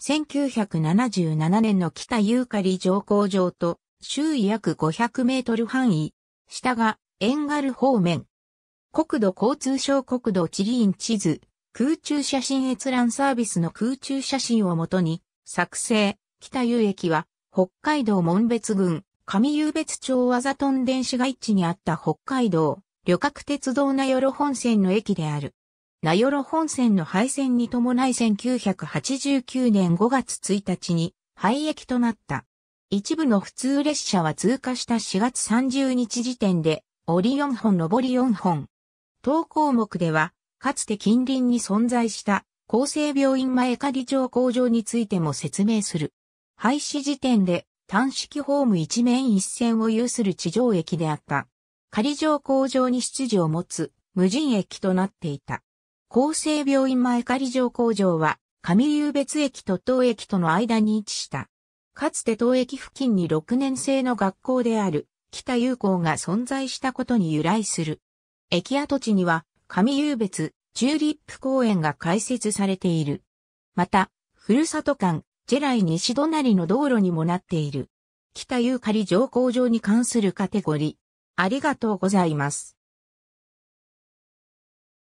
1977年の北ユーカリ乗降場と周囲約500メートル範囲、下が遠軽方面。国土交通省国土地理院地図、空中写真閲覧サービスの空中写真をもとに、作成、北遊駅は、北海道門別郡、上遊別町わざとん電子街地にあった北海道、旅客鉄道名寄本線の駅である。名寄本線の廃線に伴い1989年5月1日に廃駅となった。一部の普通列車は通過した4月30日時点で、折4本上り4本。当項目では、かつて近隣に存在した厚生病院前仮町工場についても説明する。廃止時点で単式ホーム一面一線を有する地上駅であった。仮上工場に出自を持つ無人駅となっていた。厚生病院前仮城工場は、上遊別駅と東駅との間に位置した。かつて東駅付近に6年生の学校である、北友校が存在したことに由来する。駅跡地には、上遊別、チューリップ公園が開設されている。また、ふるさと館、ジェライ西隣の道路にもなっている。北ユーカリ場に関するカテゴリー。ありがとうございます。